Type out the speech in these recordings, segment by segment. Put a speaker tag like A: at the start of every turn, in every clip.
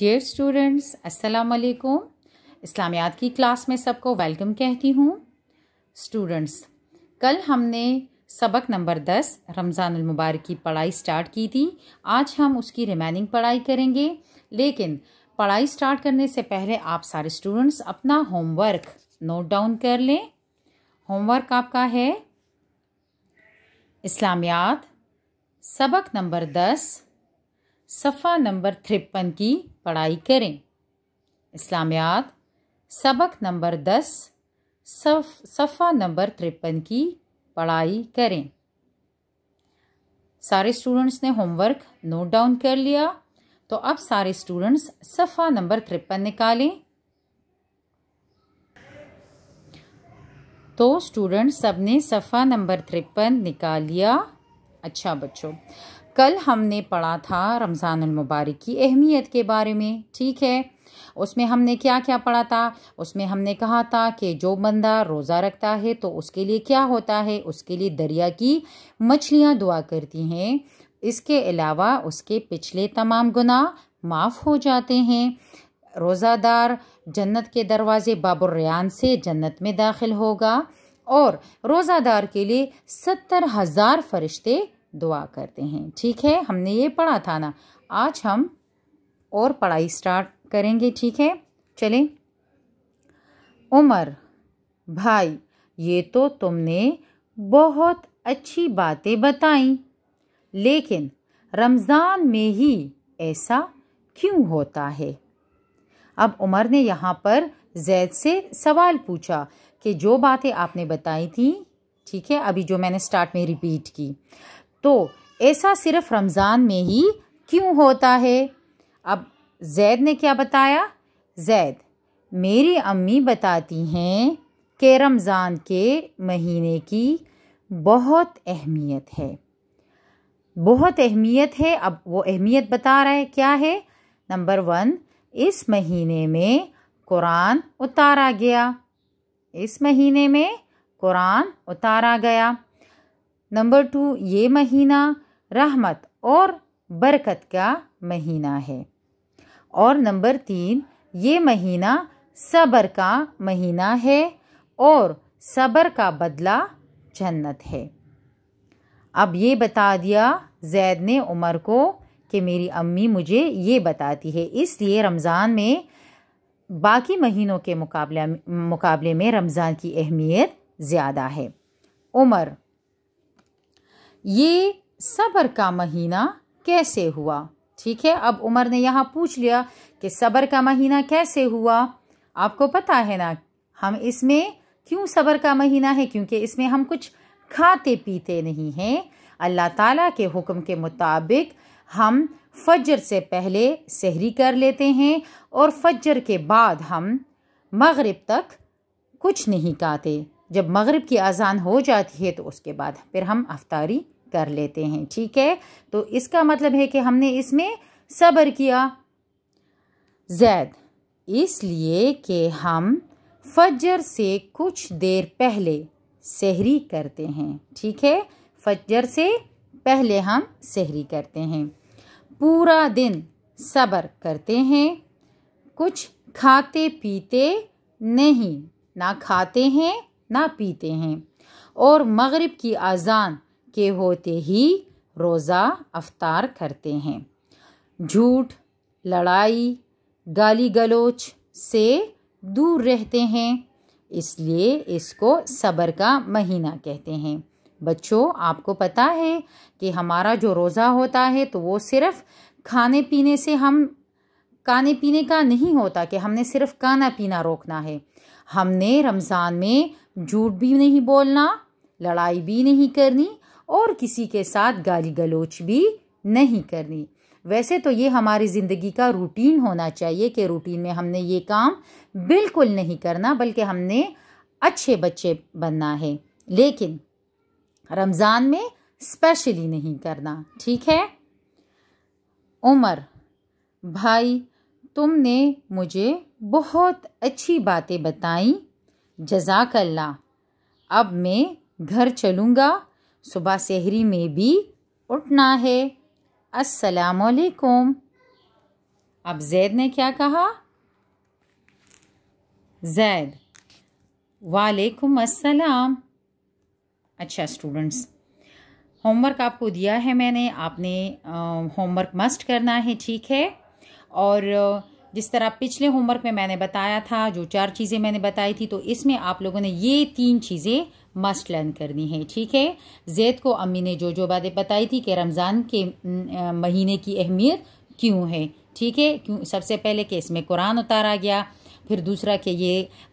A: dear students अस्सलाम वालेकुम इस्लामियात की क्लास में सबको वेलकम कहती हूँ स्टूडेंट्स कल हमने सबक नंबर दस रमज़ान मुबारक की पढ़ाई स्टार्ट की थी आज हम उसकी रिमेनिंग पढ़ाई करेंगे लेकिन पढ़ाई स्टार्ट करने से पहले आप सारे स्टूडेंट्स अपना होमवर्क नोट डाउन कर लें होमवर्क आपका है इस्लामियात सबक नंबर दस सफ़ा नंबर तिरपन की पढ़ाई करें इस्लामियात सबक नंबर दस सफ सफ़ा नंबर तिरपन की पढ़ाई करें सारे स्टूडेंट्स ने होमवर्क नोट डाउन कर लिया तो अब सारे स्टूडेंट्स सफ़ा नंबर तिरपन निकालें तो स्टूडेंट सबने सफ़ा नंबर तिरपन निकाल लिया अच्छा बच्चों कल हमने पढ़ा था रमज़ान मुबारक की अहमियत के बारे में ठीक है उसमें हमने क्या क्या पढ़ा था उसमें हमने कहा था कि जो बंदा रोज़ा रखता है तो उसके लिए क्या होता है उसके लिए दरिया की मछलियाँ दुआ करती हैं इसके अलावा उसके पिछले तमाम गुना माफ़ हो जाते हैं रोज़ादार जन्नत के दरवाज़े बाबर रियान से जन्नत में दाखिल होगा और रोज़ादार के लिए सत्तर हज़ार फरिश्ते दुआ करते हैं ठीक है हमने ये पढ़ा था ना आज हम और पढ़ाई स्टार्ट करेंगे ठीक है चलें उमर भाई ये तो तुमने बहुत अच्छी बातें बताई लेकिन रमज़ान में ही ऐसा क्यों होता है अब उमर ने यहाँ पर जैद से सवाल पूछा कि जो बातें आपने बताई थी ठीक है अभी जो मैंने स्टार्ट में रिपीट की तो ऐसा सिर्फ रमज़ान में ही क्यों होता है अब जैद ने क्या बताया जैद मेरी अम्मी बताती हैं कि रमज़ान के महीने की बहुत अहमियत है बहुत अहमियत है अब वो अहमियत बता रहा है क्या है नंबर वन इस महीने में कुरान उतारा गया इस महीने में कुरान उतारा गया नंबर टू ये महीना रहमत और बरकत का महीना है और नंबर तीन ये महीना सबर का महीना है और सबर का बदला जन्नत है अब ये बता दिया जैद ने उमर को कि मेरी अम्मी मुझे ये बताती है इसलिए रमज़ान में बाकी महीनों के मुकाबले मुकाबले में रमज़ान की अहमियत ज़्यादा है उमर ये सबर का महीना कैसे हुआ ठीक है अब उमर ने यहाँ पूछ लिया कि सबर का महीना कैसे हुआ आपको पता है ना हम इसमें क्यों सबर का महीना है क्योंकि इसमें हम कुछ खाते पीते नहीं हैं अल्लाह ताला के हुक्म के मुताबिक हम फजर से पहले सहरी कर लेते हैं और फजर के बाद हम मगरिब तक कुछ नहीं खाते जब मगरिब की अजान हो जाती है तो उसके बाद फिर हम अफतारी कर लेते हैं ठीक है तो इसका मतलब है कि हमने इसमें सब्र किया जैद इसलिए कि हम फजर से कुछ देर पहले सहरी करते हैं ठीक है फजर से पहले हम सहरी करते हैं पूरा दिन सब्र करते हैं कुछ खाते पीते नहीं ना खाते हैं ना पीते हैं और मगरिब की अजान के होते ही रोज़ा अफ्तार करते हैं झूठ लड़ाई गाली गलोच से दूर रहते हैं इसलिए इसको सब्र का महीना कहते हैं बच्चों आपको पता है कि हमारा जो रोज़ा होता है तो वो सिर्फ़ खाने पीने से हम खाने पीने का नहीं होता कि हमने सिर्फ खाना पीना रोकना है हमने रमज़ान में झूठ भी नहीं बोलना लड़ाई भी नहीं करनी और किसी के साथ गाली गलोच भी नहीं करनी वैसे तो ये हमारी ज़िंदगी का रूटीन होना चाहिए कि रूटीन में हमने ये काम बिल्कुल नहीं करना बल्कि हमने अच्छे बच्चे बनना है लेकिन रमज़ान में स्पेशली नहीं करना ठीक है उमर भाई तुमने मुझे बहुत अच्छी बातें बताई जजाकल्ला अब मैं घर चलूँगा सुबह सहरी में भी उठना है वालेकुम अब जैद ने क्या कहा जैद वालेकुम अस्सलाम अच्छा स्टूडेंट्स होमवर्क आपको दिया है मैंने आपने होमवर्क मस्ट करना है ठीक है और जिस तरह पिछले होमवर्क में मैंने बताया था जो चार चीज़ें मैंने बताई थी तो इसमें आप लोगों ने ये तीन चीज़ें मस्ट लर्न करनी है ठीक है जैद को अम्मी ने जो जो बातें बताई थी कि रमज़ान के महीने की अहमियत क्यों है ठीक है क्यों सबसे पहले कि इसमें कुरान उतारा गया फिर दूसरा कि ये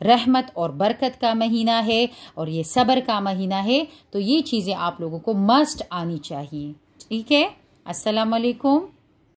A: रहमत और बरकत का महीना है और ये सब्र का महीना है तो ये चीज़ें आप लोगों को मस्ट आनी चाहिए ठीक है असलकुम